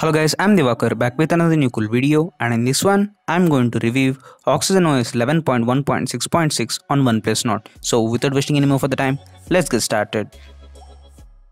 Hello guys, I'm Devakar back with another new cool video and in this one, I'm going to review Oxygen OS 11.1.6.6 on OnePlus Nord. So without wasting any more for the time, let's get started.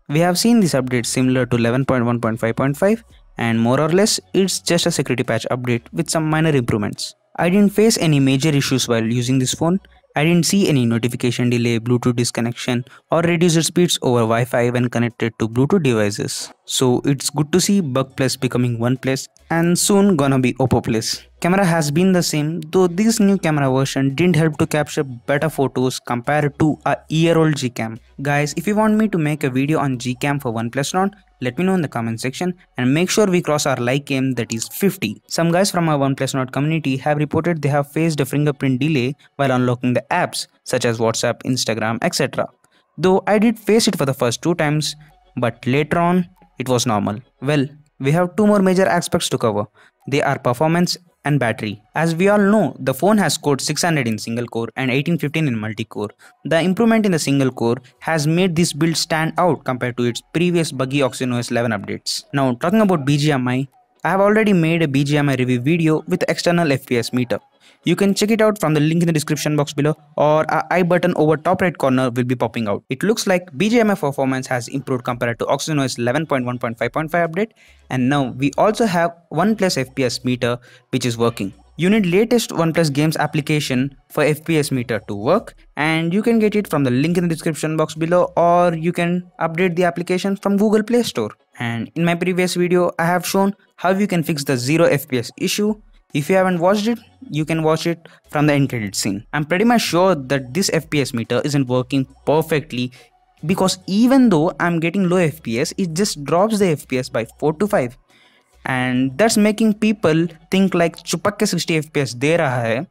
We have seen this update similar to 11.1.5.5 and more or less it's just a security patch update with some minor improvements. I didn't face any major issues while using this phone I didn't see any notification delay, Bluetooth disconnection or reduced speeds over Wi-Fi when connected to Bluetooth devices. So it's good to see Bug Plus becoming OnePlus and soon gonna be Oppo Plus. Camera has been the same though this new camera version didn't help to capture better photos compared to a year old Gcam. Guys if you want me to make a video on Gcam for OnePlus Nord let me know in the comment section and make sure we cross our like aim that is 50. Some guys from our OnePlus Nord community have reported they have faced a fingerprint delay while unlocking the apps such as WhatsApp, Instagram etc. Though I did face it for the first two times but later on it was normal. Well, we have two more major aspects to cover. They are performance and battery. As we all know, the phone has scored 600 in single core and 1815 in multi-core. The improvement in the single core has made this build stand out compared to its previous buggy Oxygen OS 11 updates. Now talking about BGMI, I have already made a BGMI review video with external FPS meter. You can check it out from the link in the description box below or a I button over top right corner will be popping out. It looks like BGMI performance has improved compared to OxygenOS 11.1.5.5 update and now we also have OnePlus FPS meter which is working. You need latest OnePlus games application for FPS meter to work and you can get it from the link in the description box below or you can update the application from Google Play Store and in my previous video I have shown how you can fix the 0 FPS issue. If you haven't watched it, you can watch it from the end credit scene. I'm pretty much sure that this FPS meter isn't working perfectly because even though I'm getting low FPS, it just drops the FPS by 4 to 5 and that's making people think like chupak 60 fps de raha hai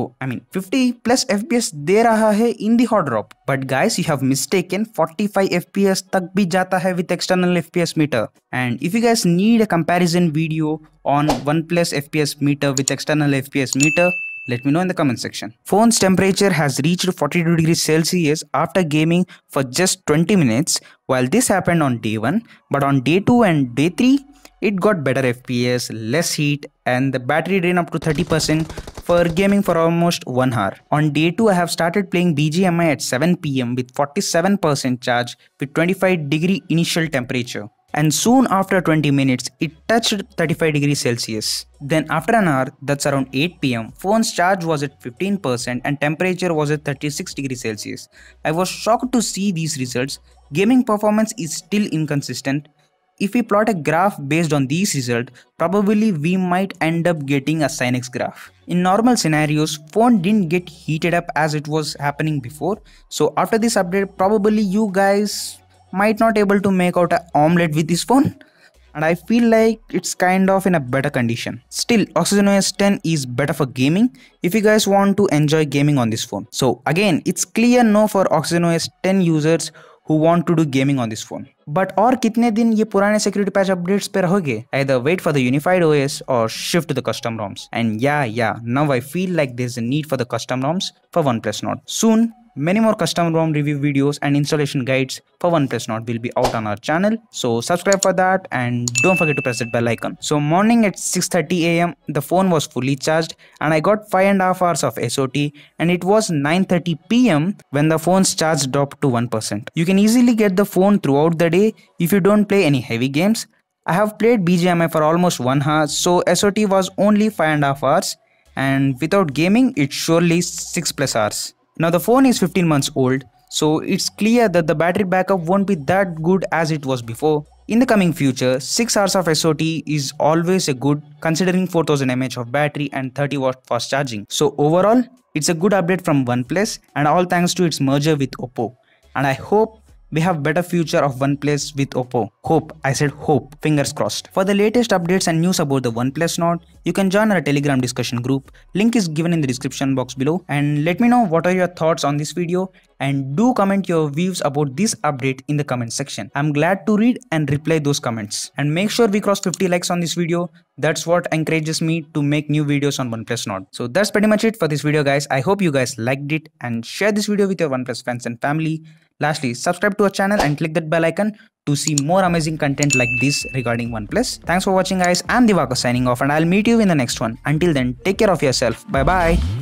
oh i mean 50 plus fps दे रहा है in the hard drop. But guys, you have mistaken. 45 fps तक भी जाता है with external fps meter. And if you guys need a comparison video on OnePlus fps meter with external fps meter, Let me know in the comment section. Phone's temperature has reached 42 degrees Celsius after gaming for just 20 minutes while this happened on day 1 but on day 2 and day 3 it got better FPS, less heat and the battery drain up to 30% for gaming for almost 1 hour. On day 2 I have started playing BGMI at 7 pm with 47% charge with 25 degree initial temperature and soon after 20 minutes it touched 35 degrees celsius then after an hour that's around 8 pm phone's charge was at 15% and temperature was at 36 degrees celsius i was shocked to see these results gaming performance is still inconsistent if we plot a graph based on these results, probably we might end up getting a sin x graph. In normal scenarios, phone didn't get heated up as it was happening before. So after this update, probably you guys might not able to make out an omelette with this phone and I feel like it's kind of in a better condition. Still, Oxygen OS 10 is better for gaming if you guys want to enjoy gaming on this phone. So again, it's clear no for Oxygen OS 10 users who want to do gaming on this phone But और कितने din ये पुराने security patch updates पे रहोगे either wait for the unified OS or shift to the custom ROMs and yeah yeah now I feel like there's a need for the custom ROMs for OnePlus Nord soon Many more custom ROM review videos and installation guides for OnePlus Nord will be out on our channel. So subscribe for that and don't forget to press that bell icon. So morning at 6.30 am the phone was fully charged and I got 5 and a half hours of SOT and it was 9.30 pm when the phone's charge dropped to 1%. You can easily get the phone throughout the day if you don't play any heavy games. I have played BGMI for almost 1 hour so SOT was only 5 and a half hours and without gaming it's surely 6 plus hours. Now the phone is 15 months old, so it's clear that the battery backup won't be that good as it was before. In the coming future, 6 hours of SOT is always a good considering 4000 mAh of battery and 30 watt fast charging. So overall, it's a good update from OnePlus and all thanks to its merger with Oppo. And I hope we have better future of OnePlus with Oppo. Hope, I said hope, fingers crossed. For the latest updates and news about the OnePlus Nord, you can join our Telegram discussion group. Link is given in the description box below. And let me know what are your thoughts on this video and do comment your views about this update in the comment section. I'm glad to read and reply those comments. And make sure we cross 50 likes on this video. That's what encourages me to make new videos on OnePlus Nord. So that's pretty much it for this video guys. I hope you guys liked it and share this video with your OnePlus friends and family. Lastly, subscribe to our channel and click that bell icon to see more amazing content like this regarding OnePlus. Thanks for watching guys, I'm Divaka signing off and I'll meet you in the next one. Until then, take care of yourself. Bye bye.